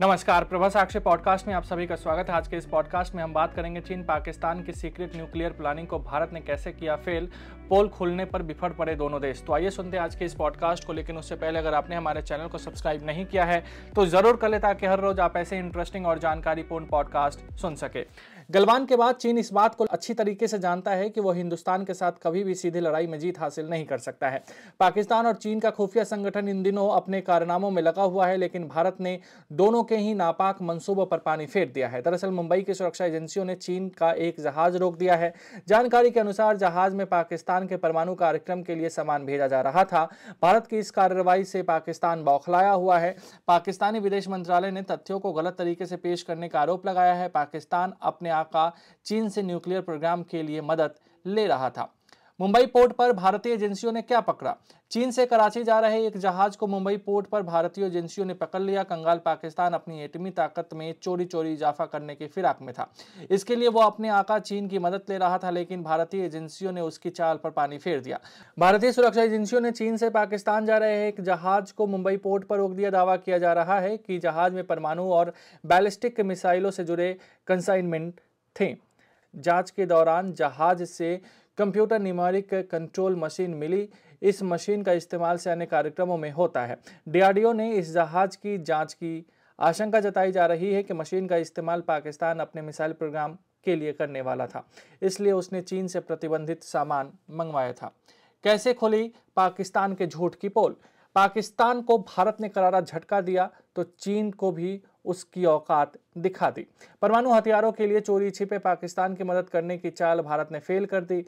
नमस्कार प्रभा साक्षी पॉडकास्ट में आप सभी का स्वागत है आज के इस पॉडकास्ट में हम बात करेंगे चीन पाकिस्तान की सीक्रेट न्यूक्लियर प्लानिंग को भारत ने कैसे किया फेल पोल खुलने पर बिफर पड़े दोनों देश तो आइए सुनते हैं आज के इस पॉडकास्ट को लेकिन उससे पहले अगर आपने हमारे चैनल को सब्सक्राइब नहीं किया है तो जरूर कर ले ताकि हर रोज आप ऐसे इंटरेस्टिंग और जानकारीपूर्ण पॉडकास्ट सुन सके गलवान के बाद चीन इस बात को अच्छी तरीके से जानता है कि वो हिंदुस्तान के साथ कभी भी सीधी लड़ाई में जीत हासिल नहीं कर सकता है पाकिस्तान और चीन का खुफिया संगठन इन दिनों अपने कारनामों में लगा हुआ है लेकिन भारत ने दोनों के ही नापाक मनसूबों पर पानी फेर दिया है दरअसल मुंबई की सुरक्षा एजेंसियों ने चीन का एक जहाज रोक दिया है जानकारी के अनुसार जहाज में पाकिस्तान के परमाणु कार्यक्रम के लिए सामान भेजा जा रहा था भारत की इस कार्रवाई से पाकिस्तान बौखलाया हुआ है पाकिस्तानी विदेश मंत्रालय ने तथ्यों को गलत तरीके से पेश करने का आरोप लगाया है पाकिस्तान अपने इलाका चीन से न्यूक्लियर प्रोग्राम के लिए मदद ले रहा था मुंबई पोर्ट पर भारतीय एजेंसियों ने क्या पकड़ा चीन से कराची जा रहे एक जहाज को मुंबई पोर्ट पर भारतीय एजेंसियों ने पकड़ लिया कंगाल पाकिस्तान अपनी एटमी ताकत में चोरी चोरी इजाफा करने के फिराक में था इसके लिए वो अपने आका चीन की मदद ले रहा था लेकिन भारतीय एजेंसियों ने उसकी चाल पर पानी फेर दिया भारतीय सुरक्षा एजेंसियों ने चीन से पाकिस्तान जा रहे एक जहाज को मुंबई पोर्ट पर रोक दिया दावा किया जा रहा है कि जहाज में परमाणु और बैलिस्टिक मिसाइलों से जुड़े कंसाइनमेंट थे जांच के दौरान जहाज से कंप्यूटर निमारिक कंट्रोल मशीन मिली इस मशीन का इस्तेमाल से अन्य कार्यक्रमों में होता है डीआरडीओ ने इस जहाज की जांच की आशंका जताई जा रही है कि मशीन का इस्तेमाल पाकिस्तान अपने मिसाइल प्रोग्राम के लिए करने वाला था इसलिए उसने चीन से प्रतिबंधित सामान मंगवाया था कैसे खोली पाकिस्तान के झूठ की पोल पाकिस्तान को भारत ने करारा झटका दिया तो चीन को भी उसकी औकात दिखा दी परमाणु हथियारों के लिए चोरी छिपे पाकिस्तान की मदद करने की चाल भारत ने फेल कर दी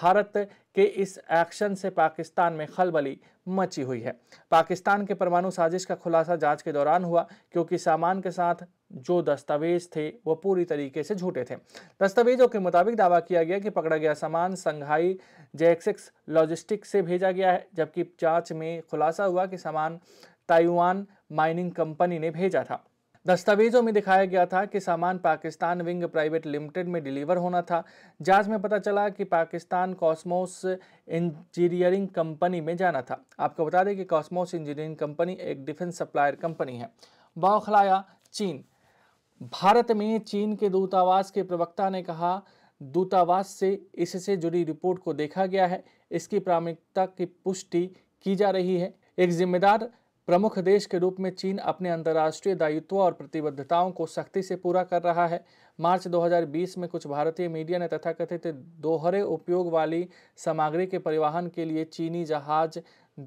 भारत के इस एक्शन से पाकिस्तान में खलबली मची हुई है पाकिस्तान के परमाणु साजिश का खुलासा जांच के दौरान हुआ क्योंकि सामान के साथ जो दस्तावेज थे वो पूरी तरीके से झूठे थे दस्तावेजों के मुताबिक दावा किया गया कि पकड़ा गया सामान संघाई जेएक्सएक्स लॉजिस्टिक्स से भेजा गया है जबकि जांच में खुलासा हुआ कि सामान ताइवान माइनिंग कंपनी ने भेजा था दस्तावेजों में दिखाया गया था कि सामान पाकिस्तान विंग प्राइवेट लिमिटेड में डिलीवर होना था जांच में पता चला कि पाकिस्तान कॉस्मोस इंजीनियरिंग कंपनी में जाना था आपको बता दें कि कॉस्मोस इंजीनियरिंग कंपनी एक डिफेंस सप्लायर कंपनी है बौखलाया चीन भारत में चीन के दूतावास के प्रवक्ता ने कहा दूतावास से इससे जुड़ी रिपोर्ट को देखा गया है इसकी प्रामिकता की पुष्टि की जा रही है एक जिम्मेदार प्रमुख देश के रूप में चीन अपने अंतर्राष्ट्रीय दायित्व और प्रतिबद्धताओं को सख्ती से पूरा कर रहा है मार्च 2020 में कुछ भारतीय मीडिया ने तथाकथित दोहरे उपयोग वाली सामग्री के परिवहन के लिए चीनी जहाज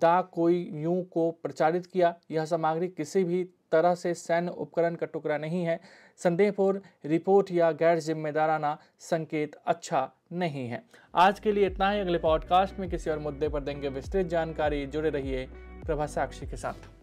दा कोई यू को प्रचारित किया यह सामग्री किसी भी तरह से सैन्य उपकरण का टुकड़ा नहीं है संदेहपुर रिपोर्ट या गैर जिम्मेदाराना संकेत अच्छा नहीं है आज के लिए इतना ही अगले पॉडकास्ट में किसी और मुद्दे पर देंगे विस्तृत जानकारी जुड़े रहिए प्रभा साक्षी के साथ